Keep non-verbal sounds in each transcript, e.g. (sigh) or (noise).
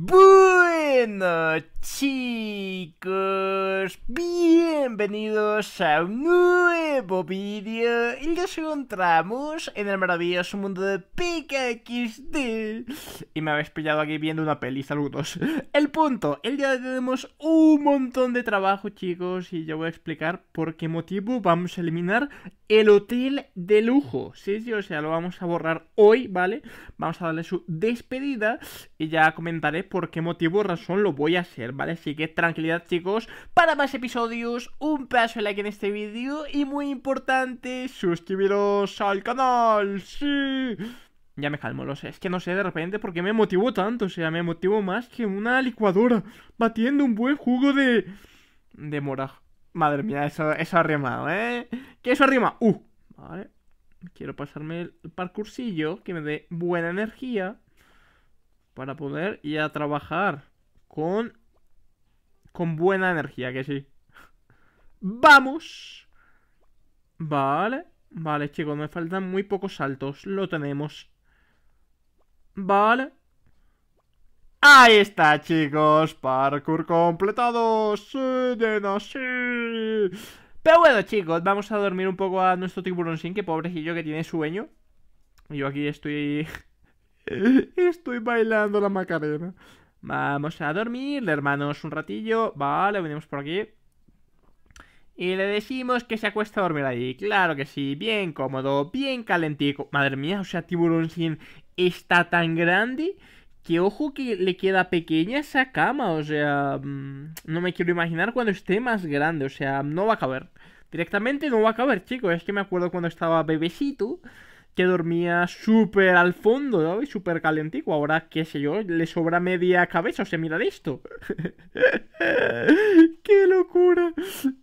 Bueno chicos, bienvenidos a un nuevo vídeo y nos encontramos en el maravilloso mundo de PKXD Y me habéis pillado aquí viendo una peli, saludos El punto, el día de hoy tenemos un montón de trabajo chicos y yo voy a explicar por qué motivo vamos a eliminar el hotel de lujo. Sí, sí, o sea, lo vamos a borrar hoy, ¿vale? Vamos a darle su despedida y ya comentaré por qué motivo o razón lo voy a hacer, ¿vale? Así que tranquilidad, chicos. Para más episodios, un paso de like en este vídeo y muy importante, suscribiros al canal. Sí. Ya me calmo, lo sé. Es que no sé de repente por qué me motivó tanto. O sea, me motivó más que una licuadora batiendo un buen jugo de... de mora. Madre mía, eso, eso ha ¿eh? ¡Que eso arriba. ¡Uh! Vale. Quiero pasarme el parcursillo que me dé buena energía para poder ir a trabajar con, con buena energía, que sí. ¡Vamos! Vale, vale, chicos, me faltan muy pocos saltos. Lo tenemos. Vale. Ahí está, chicos. Parkour completado. Sí, no Pero bueno, chicos, vamos a dormir un poco a nuestro tiburón sin que pobrecillo que tiene sueño. yo aquí estoy... (laughs) estoy bailando la macarena. Vamos a dormir, hermanos, un ratillo. Vale, venimos por aquí. Y le decimos que se acuesta a dormir ahí Claro que sí, bien cómodo, bien calentico. Madre mía, o sea, tiburón sin está tan grande que ojo que le queda pequeña esa cama, o sea, mm, no me quiero imaginar cuando esté más grande, o sea, no va a caber. Directamente no va a caber, chicos, es que me acuerdo cuando estaba bebecito, que dormía súper al fondo, ¿no? Y súper calentico, ahora, qué sé yo, le sobra media cabeza, o sea, mirad esto. (laughs) ¡Qué locura!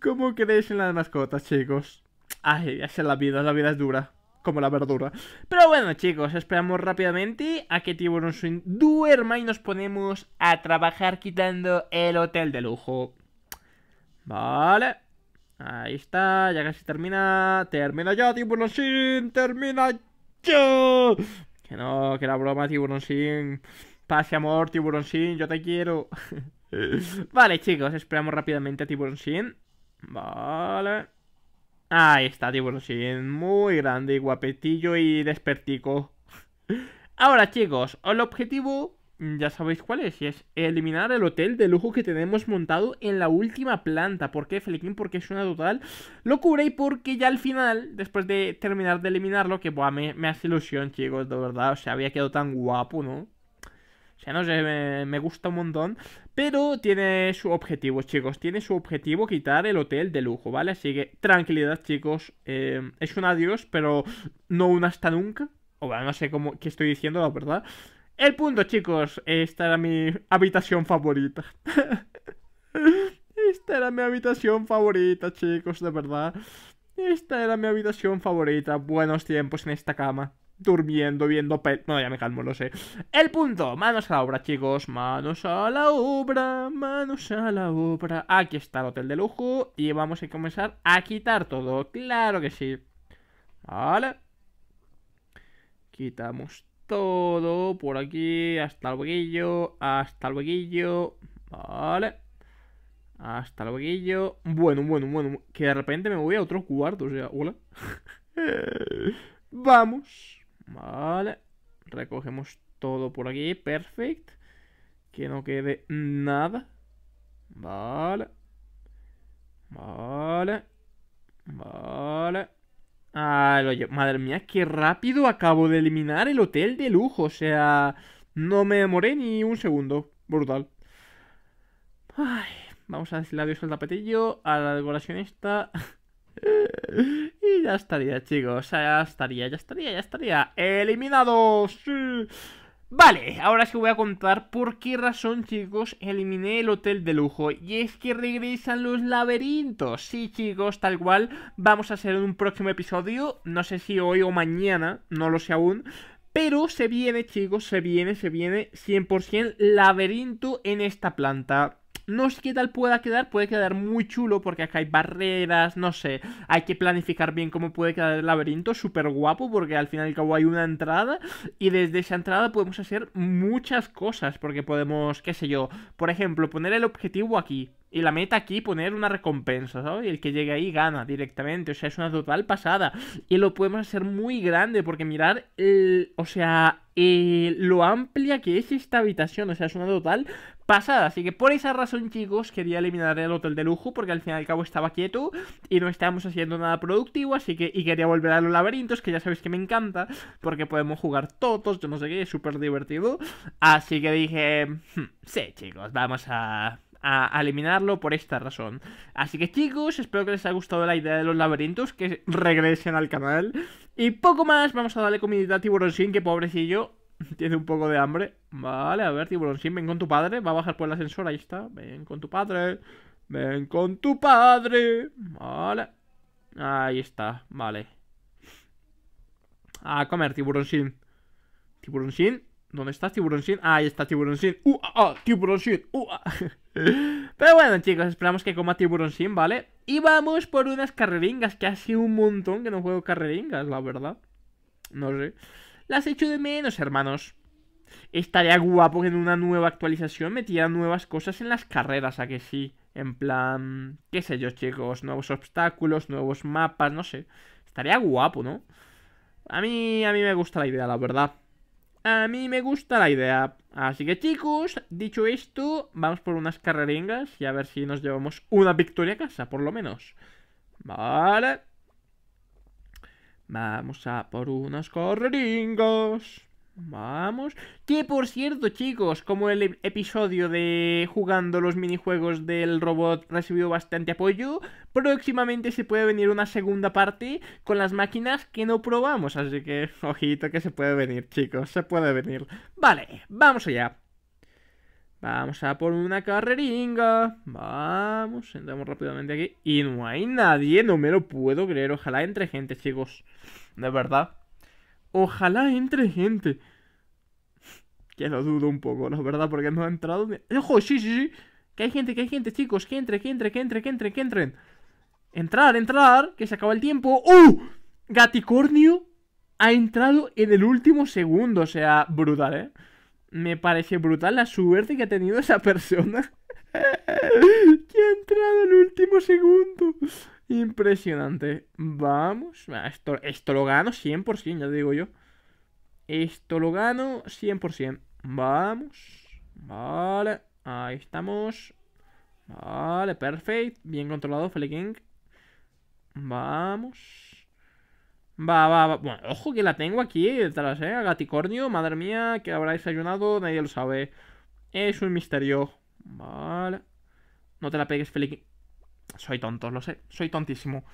¿Cómo creéis en las mascotas, chicos? Ay, es la vida, la vida es dura como la verdura. Pero bueno, chicos, esperamos rápidamente a que Tiburón Swing duerma y nos ponemos a trabajar quitando el hotel de lujo. Vale. Ahí está, ya casi termina. Termina ya, Tiburón sin, termina ya. Que no, que era broma, Tiburón sin, Pase amor, Tiburón sin, yo te quiero. (laughs) vale, chicos, esperamos rápidamente a Tiburón sin. Vale. Ahí está sí, muy grande, y guapetillo y despertico. (laughs) Ahora chicos, el objetivo ya sabéis cuál es, y es eliminar el hotel de lujo que tenemos montado en la última planta. ¿Por qué, Feliquín? Porque es una total locura y porque ya al final, después de terminar de eliminarlo, que me, me, hace ilusión, chicos, de verdad, o sea, había quedado tan guapo, ¿no? O sea, no sé, me gusta un montón. Pero tiene su objetivo, chicos. Tiene su objetivo quitar el hotel de lujo, ¿vale? Así que tranquilidad, chicos. Eh, es un adiós, pero no un hasta nunca. O bueno, no sé cómo, qué estoy diciendo, la verdad. El punto, chicos. Esta era mi habitación favorita. (laughs) Esta era mi habitación favorita, chicos, de verdad. Esta era mi habitación favorita. Buenos tiempos en esta cama durmiendo, viendo pel... No, ya me calmo, lo sé. El punto, manos a la obra, chicos, manos a la obra, manos a la obra. Aquí está el hotel de lujo y vamos a comenzar a quitar todo, claro que sí. Vale. Quitamos todo por aquí, hasta el huequillo hasta el huequillo vale. Hasta el huequillo Bueno, bueno, bueno, que de repente me voy a otro cuarto, o sea, hola. (laughs) Vamos. Vale. Recogemos todo por aquí. Perfect Que no quede nada. Vale. Vale. Vale. Madre mía, qué rápido acabo de eliminar el hotel de lujo. O sea, no me demoré ni un segundo. Brutal. Ay, vamos a decirle adiós al tapetillo, a la decoración esta. (laughs) (laughs) Y ya estaría, chicos. Ya estaría, ya estaría, ya estaría. ¡Eliminados! Vale, ahora sí voy a contar por qué razón, chicos, eliminé el hotel de lujo. Y es que regresan los laberintos. Sí, chicos, tal cual. Vamos a hacer un próximo episodio. No sé si hoy o mañana, no lo sé aún. Pero se viene, chicos, se viene, se viene 100% laberinto en esta planta. No sé qué tal pueda quedar, puede quedar muy chulo porque acá hay barreras, no sé. Hay que planificar bien cómo puede quedar el laberinto, súper guapo porque al final y al cabo hay una entrada y desde esa entrada podemos hacer muchas cosas porque podemos, qué sé yo, por ejemplo, poner el objetivo aquí. Y la meta aquí poner una recompensa, ¿sabes? Y el que llegue ahí gana directamente. O sea, es una total pasada. Y lo podemos hacer muy grande porque mirar, o sea, eh, lo amplia que es esta habitación. O sea, es una total pasada. Así que por esa razón, chicos, quería eliminar el hotel de lujo porque al fin y al cabo estaba quieto y no estábamos haciendo nada productivo. Así que, y quería volver a los laberintos, que ya sabéis que me encanta porque podemos jugar todos, yo no sé qué, es súper divertido. Así que dije, hmm, sí, chicos, vamos a a, eliminarlo por esta razón. Así que chicos, espero que les haya gustado la idea de los laberintos, que regresen al canal. Y poco más, vamos a darle comida a Tiburón Sin, que pobrecillo (laughs) tiene un poco de hambre. Vale, a ver, Tiburón ven con tu padre, va a bajar por el ascensor, ahí está, ven con tu padre. Ven con tu padre. Vale. Ahí está, vale. A comer, tiburón sin. Tiburón sin. ¿Dónde está tiburón sin? Ah, ahí está tiburón sin. ¡Uh, ah, ah tiburón sin! ¡Uh, ah. (laughs) Pero bueno, chicos, esperamos que coma tiburón sin, ¿vale? Y vamos por unas carreringas, que ha sido un montón que no juego carreringas, la verdad. No sé. Las echo de menos, hermanos. Estaría guapo que en una nueva actualización metieran nuevas cosas en las carreras, ¿a que sí? En plan, qué sé yo, chicos, nuevos obstáculos, nuevos mapas, no sé. Estaría guapo, ¿no? A mí, a mí me gusta la idea, la verdad. A mí me gusta la idea. Así que chicos, dicho esto, vamos por unas carreringas y a ver si nos llevamos una victoria a casa, por lo menos. Vale. Vamos a por unas carreringas. Vamos. Que por cierto, chicos, como el episodio de jugando los minijuegos del robot recibió bastante apoyo, próximamente se puede venir una segunda parte con las máquinas que no probamos. Así que, ojito, que se puede venir, chicos, se puede venir. Vale, vamos allá. Vamos a por una carreringa. Vamos, entramos rápidamente aquí. Y no hay nadie, no me lo puedo creer. Ojalá entre gente, chicos. De verdad. Ojalá entre gente. Que lo dudo un poco, la verdad, porque no ha entrado. ¡Ojo! Sí, sí, sí. Que hay gente, que hay gente, chicos. Que entre, que entre, que entre, que entre, que entren. Entrar, entrar. Que se acaba el tiempo. ¡Uh! Gaticornio ha entrado en el último segundo. O sea, brutal, ¿eh? Me parece brutal la suerte que ha tenido esa persona. (laughs) que ha entrado en el último segundo. Impresionante. Vamos. Ah, esto, esto lo gano 100%, ya digo yo. Esto lo gano 100%. Vamos. Vale. Ahí estamos. Vale, perfecto. Bien controlado, Feliking. Vamos. Va, va, va. Bueno, ojo que la tengo aquí detrás, ¿eh? Gaticornio, madre mía, que habrá desayunado? nadie lo sabe. Es un misterio. Vale. No te la pegues, Feliking. Soy tonto, lo sé. Soy tontísimo.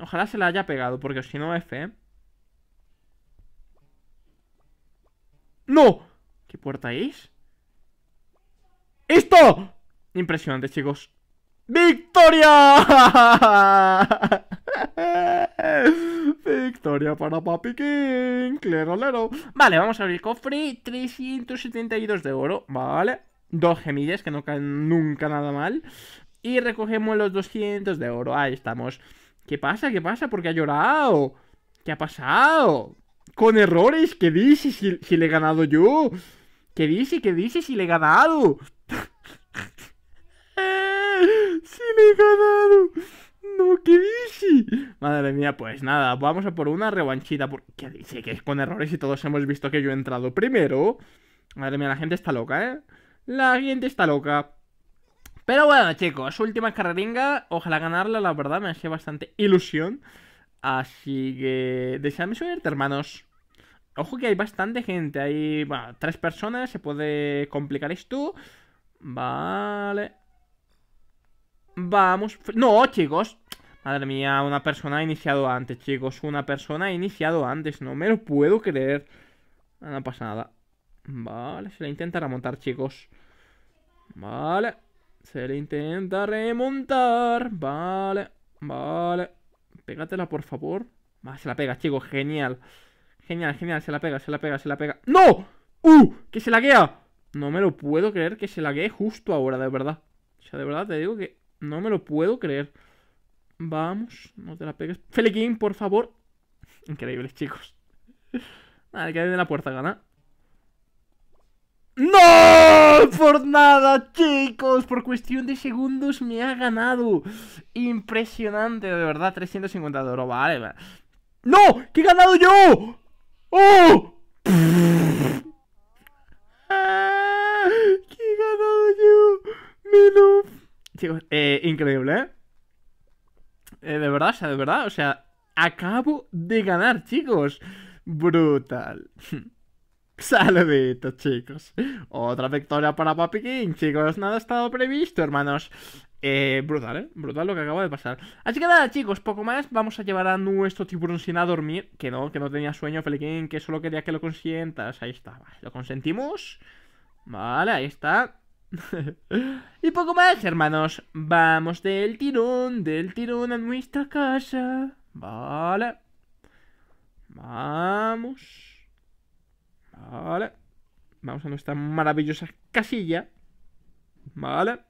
Ojalá se la haya pegado, porque si no, F, ¿eh? ¡No! ¿Qué puerta es? ¡Esto! Impresionante, chicos. ¡Victoria! (laughs) Victoria para Papi King. lero! Vale, vamos a abrir cofre. 372 de oro. Vale. Dos gemillas que no caen nunca nada mal. Y recogemos los 200 de oro. Ahí estamos. ¿Qué pasa? ¿Qué pasa? Porque ha llorado? ¿Qué ha pasado? Con errores. ¿Qué dice si, le he ganado yo? ¿Qué dice? ¿Qué dice si le he ganado? (laughs) si le he ganado. No, ¿qué dice? Madre mía, pues nada, vamos a por una revanchita. ¿Qué dice? Que es con errores y todos hemos visto que yo he entrado primero. Madre mía, la gente está loca, ¿eh? La gente está loca. Pero bueno, chicos, última carreringa. Ojalá ganarla, la verdad, me hacía bastante ilusión. Así que deseadme subirte, hermanos. Ojo que hay bastante gente. Hay, bueno, tres personas. Se puede complicar esto. Vale. Vamos. No, chicos. Madre mía, una persona ha iniciado antes, chicos. Una persona ha iniciado antes. No me lo puedo creer. Ah, no pasa nada. Vale, se la intenta remontar, chicos. Vale. Se le intenta remontar. Vale, vale. Pégatela, por favor. ¡Más se la pega, chicos. Genial. Genial, genial. Se la pega, se la pega, se la pega. ¡No! ¡Uh! ¡Que se laguea! No me lo puedo creer que se laguee justo ahora, de verdad. O sea, de verdad te digo que no me lo puedo creer. Vamos, no te la pegues. Feliquín, por favor. Increíbles, chicos. Vale, que de la puerta gana. No, por nada, chicos, por cuestión de segundos me ha ganado. Impresionante, de verdad, 350 de oro, vale. No, que he ganado yo. ¡Oh! Ah, ¡Qué he ganado yo! ¡Menos! Chicos, eh, increíble, ¿eh? ¿eh? De verdad, o sea, de verdad, o sea, acabo de ganar, chicos. Brutal. (laughs) Saluditos, chicos. Otra victoria para Papi King, chicos. Nada ha estado previsto, hermanos. Eh, brutal, ¿eh? Brutal lo que acaba de pasar. Así que nada, chicos, poco más. Vamos a llevar a nuestro tiburón sin a dormir. Que no, que no tenía sueño, Feliquín, que solo quería que lo consientas. Ahí está, lo consentimos. Vale, ahí está. (laughs) y poco más, hermanos. Vamos del tirón, del tirón a nuestra casa. Vale. Vamos. Vale. Vamos a nuestra maravillosa casilla. Vale.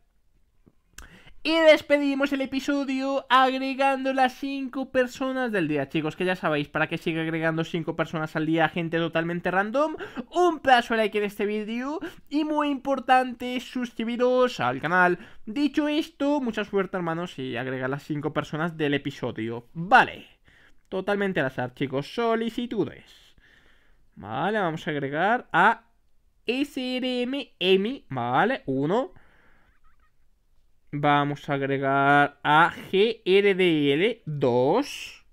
Y despedimos el episodio agregando las 5 personas del día, chicos, que ya sabéis, para que siga agregando 5 personas al día, gente totalmente random. Un plazo like en este vídeo y muy importante, suscribiros al canal. Dicho esto, mucha suerte, hermanos, y agregar las 5 personas del episodio. Vale, totalmente al azar, chicos, solicitudes. Vale, vamos a agregar a SRMM, vale, 1. Vamos a agregar a GRDL, 2.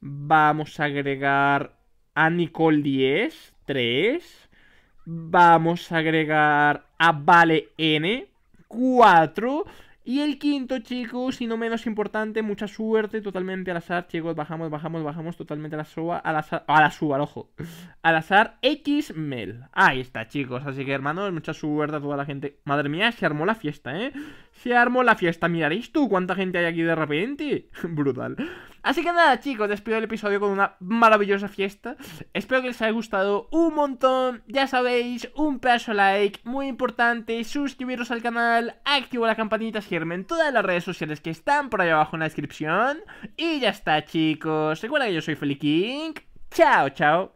Vamos a agregar a Nicole 10, 3. Vamos a agregar a Vale N, 4. Y el quinto, chicos, y no menos importante, mucha suerte, totalmente al azar, chicos, bajamos, bajamos, bajamos, totalmente a la suba, al azar, a la suba, ojo, al azar, Xmel. Ahí está, chicos, así que, hermanos, mucha suerte a toda la gente. Madre mía, se armó la fiesta, ¿eh? Se armó la fiesta, miraréis tú cuánta gente hay aquí de repente. (laughs) Brutal. Así que nada, chicos, despido el episodio con una maravillosa fiesta. Espero que les haya gustado un montón. Ya sabéis, un pedazo like, muy importante. Suscribiros al canal, activo la campanita, seguirme en todas las redes sociales que están por ahí abajo en la descripción. Y ya está, chicos. Recuerda que yo soy king Chao, chao.